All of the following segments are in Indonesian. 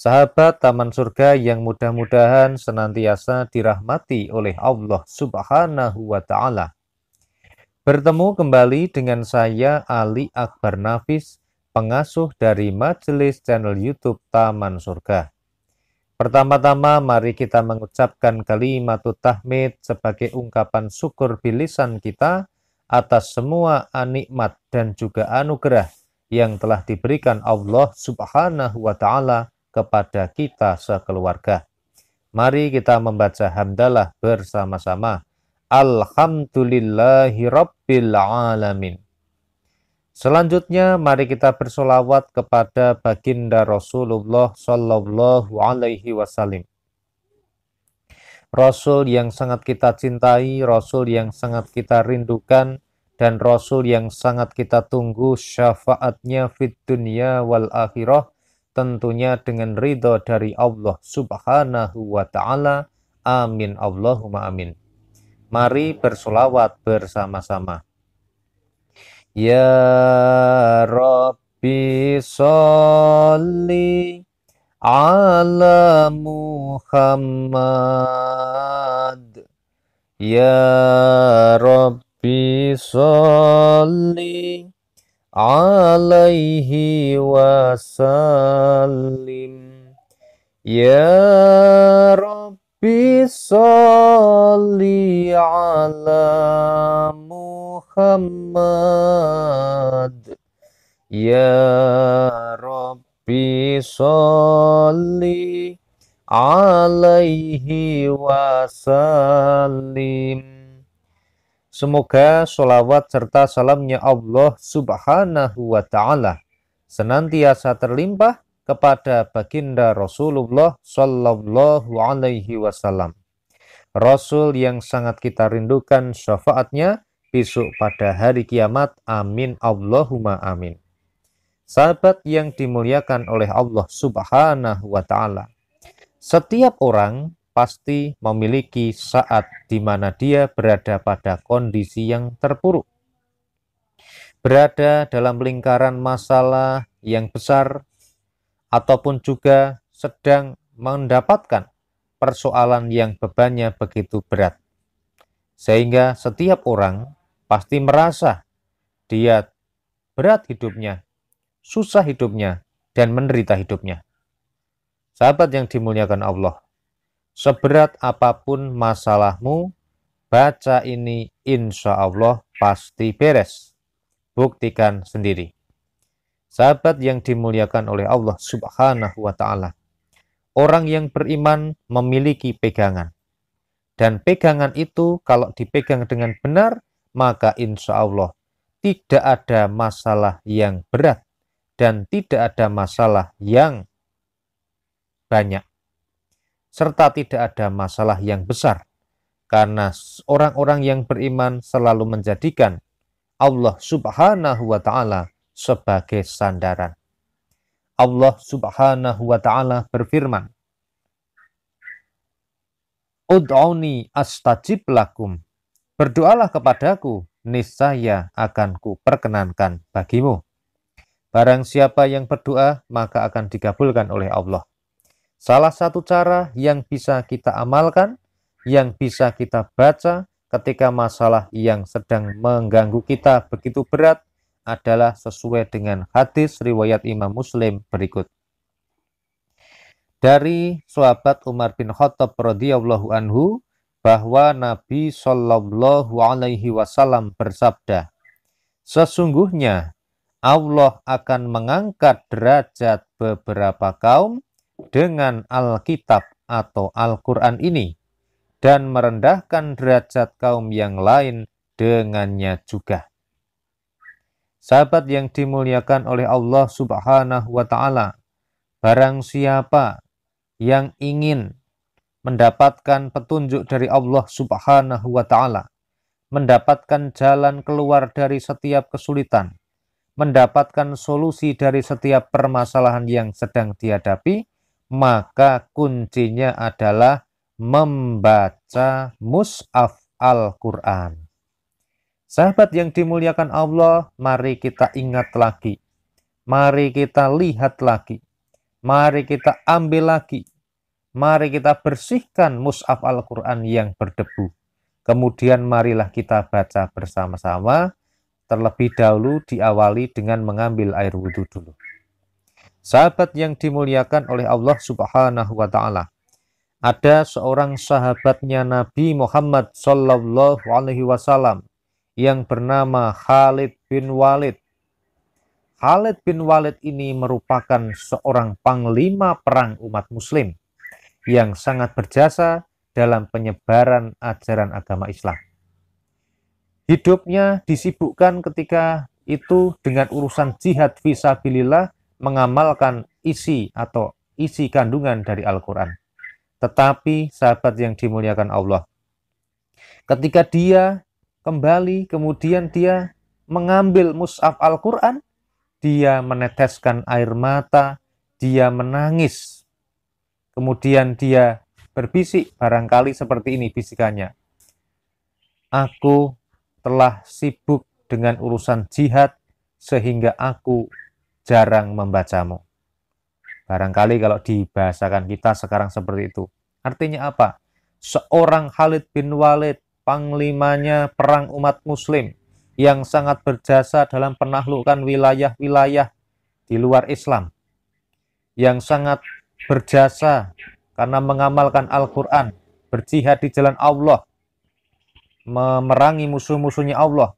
Sahabat Taman Surga yang mudah-mudahan senantiasa dirahmati oleh Allah Subhanahu wa Ta'ala. Bertemu kembali dengan saya Ali Akbar Nafis, pengasuh dari Majelis Channel YouTube Taman Surga. Pertama-tama mari kita mengucapkan kalimat tahmid sebagai ungkapan syukur bilisan kita atas semua nikmat dan juga anugerah yang telah diberikan Allah Subhanahu wa taala kepada kita sekeluarga. Mari kita membaca hamdalah bersama-sama. Alhamdulillahirrabbilalamin. Selanjutnya mari kita bersolawat kepada baginda Rasulullah Shallallahu Alaihi Wasallam. Rasul yang sangat kita cintai, Rasul yang sangat kita rindukan, dan Rasul yang sangat kita tunggu syafaatnya fit dunia wal akhirah tentunya dengan ridho dari Allah subhanahu wa ta'ala amin Allahumma amin mari bersolawat bersama-sama Ya Rabbi sholli ala Muhammad Ya Rabbi sholli عليه وسلم يا ربي صل على محمد يا ربي صل عليه وسلم Semoga sholawat serta salamnya Allah subhanahu wa ta'ala senantiasa terlimpah kepada baginda Rasulullah Shallallahu Alaihi Wasallam. Rasul yang sangat kita rindukan syafaatnya besok pada hari kiamat. Amin. Allahumma amin. Sahabat yang dimuliakan oleh Allah Subhanahu wa Ta'ala, setiap orang pasti memiliki saat di mana dia berada pada kondisi yang terpuruk. Berada dalam lingkaran masalah yang besar ataupun juga sedang mendapatkan persoalan yang bebannya begitu berat. Sehingga setiap orang pasti merasa dia berat hidupnya, susah hidupnya, dan menderita hidupnya. Sahabat yang dimuliakan Allah, Seberat apapun masalahmu, baca ini insya Allah pasti beres. Buktikan sendiri. Sahabat yang dimuliakan oleh Allah subhanahu wa ta'ala. Orang yang beriman memiliki pegangan. Dan pegangan itu kalau dipegang dengan benar, maka insya Allah tidak ada masalah yang berat dan tidak ada masalah yang banyak serta tidak ada masalah yang besar, karena orang-orang yang beriman selalu menjadikan Allah Subhanahu wa Ta'ala sebagai sandaran. Allah Subhanahu wa Ta'ala berfirman, "Ud'auni astajib lakum." Berdoalah kepadaku, niscaya akan kuperkenankan bagimu. Barang siapa yang berdoa, maka akan dikabulkan oleh Allah. Salah satu cara yang bisa kita amalkan, yang bisa kita baca ketika masalah yang sedang mengganggu kita begitu berat adalah sesuai dengan hadis riwayat Imam Muslim berikut. Dari sahabat Umar bin Khattab radhiyallahu anhu bahwa Nabi Shallallahu alaihi wasallam bersabda, "Sesungguhnya Allah akan mengangkat derajat beberapa kaum dengan Alkitab atau Al-Quran ini dan merendahkan derajat kaum yang lain dengannya juga. Sahabat yang dimuliakan oleh Allah Subhanahu wa Ta'ala, barang siapa yang ingin mendapatkan petunjuk dari Allah Subhanahu wa Ta'ala, mendapatkan jalan keluar dari setiap kesulitan, mendapatkan solusi dari setiap permasalahan yang sedang dihadapi, maka kuncinya adalah membaca mushaf Al-Quran. Sahabat yang dimuliakan Allah, mari kita ingat lagi. Mari kita lihat lagi. Mari kita ambil lagi. Mari kita bersihkan mushaf Al-Quran yang berdebu. Kemudian marilah kita baca bersama-sama. Terlebih dahulu diawali dengan mengambil air wudhu dulu. Sahabat yang dimuliakan oleh Allah Subhanahu wa taala. Ada seorang sahabatnya Nabi Muhammad sallallahu alaihi wasallam yang bernama Khalid bin Walid. Khalid bin Walid ini merupakan seorang panglima perang umat muslim yang sangat berjasa dalam penyebaran ajaran agama Islam. Hidupnya disibukkan ketika itu dengan urusan jihad visabilillah mengamalkan isi atau isi kandungan dari Al-Quran. Tetapi sahabat yang dimuliakan Allah, ketika dia kembali kemudian dia mengambil musaf Al-Quran, dia meneteskan air mata, dia menangis. Kemudian dia berbisik, barangkali seperti ini bisikannya. Aku telah sibuk dengan urusan jihad sehingga aku jarang membacamu. Barangkali kalau dibahasakan kita sekarang seperti itu. Artinya apa? Seorang Khalid bin Walid, panglimanya perang umat muslim yang sangat berjasa dalam penaklukan wilayah-wilayah di luar Islam. Yang sangat berjasa karena mengamalkan Al-Quran, berjihad di jalan Allah, memerangi musuh-musuhnya Allah.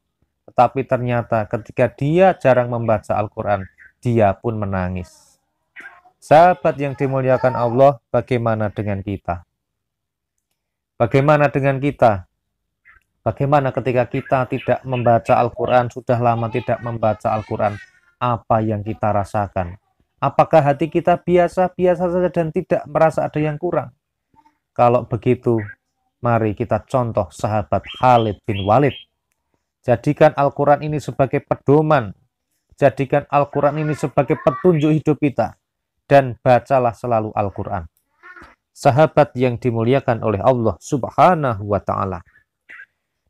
Tetapi ternyata ketika dia jarang membaca Al-Quran, dia pun menangis. Sahabat yang dimuliakan Allah, bagaimana dengan kita? Bagaimana dengan kita? Bagaimana ketika kita tidak membaca Al-Quran, sudah lama tidak membaca Al-Quran, apa yang kita rasakan? Apakah hati kita biasa-biasa saja dan tidak merasa ada yang kurang? Kalau begitu, mari kita contoh sahabat Khalid bin Walid. Jadikan Al-Quran ini sebagai pedoman Jadikan Al-Quran ini sebagai petunjuk hidup kita. Dan bacalah selalu Al-Quran. Sahabat yang dimuliakan oleh Allah subhanahu wa ta'ala.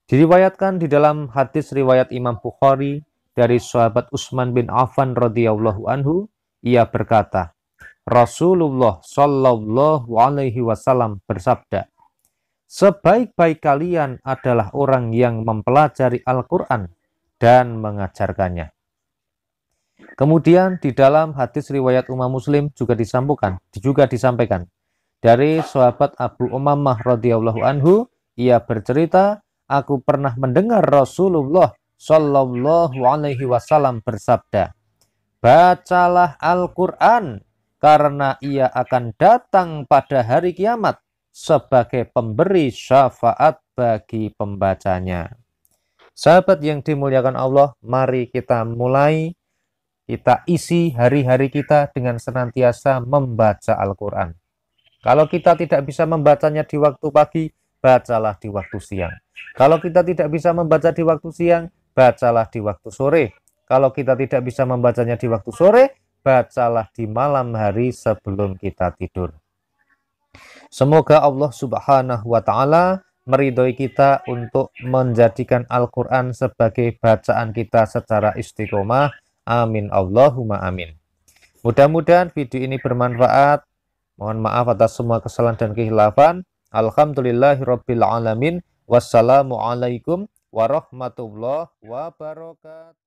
Diriwayatkan di dalam hadis riwayat Imam Bukhari dari sahabat Utsman bin Affan radhiyallahu anhu, ia berkata, Rasulullah Shallallahu Alaihi Wasallam bersabda, sebaik-baik kalian adalah orang yang mempelajari Al-Quran dan mengajarkannya. Kemudian di dalam hadis riwayat Umar Muslim juga disampaikan, juga disampaikan dari sahabat Abu Umamah radhiyallahu anhu, ia bercerita, aku pernah mendengar Rasulullah Shallallahu alaihi wasallam bersabda, "Bacalah Al-Qur'an karena ia akan datang pada hari kiamat sebagai pemberi syafaat bagi pembacanya." Sahabat yang dimuliakan Allah, mari kita mulai kita isi hari-hari kita dengan senantiasa membaca Al-Quran. Kalau kita tidak bisa membacanya di waktu pagi, bacalah di waktu siang. Kalau kita tidak bisa membaca di waktu siang, bacalah di waktu sore. Kalau kita tidak bisa membacanya di waktu sore, bacalah di malam hari sebelum kita tidur. Semoga Allah Subhanahu wa taala meridhoi kita untuk menjadikan Al-Qur'an sebagai bacaan kita secara istiqomah Amin. Allahumma amin. Mudah-mudahan video ini bermanfaat. Mohon maaf atas semua kesalahan dan kehilafan. Alhamdulillahirrabbilalamin. alamin. Wassalamualaikum warahmatullahi wabarakatuh.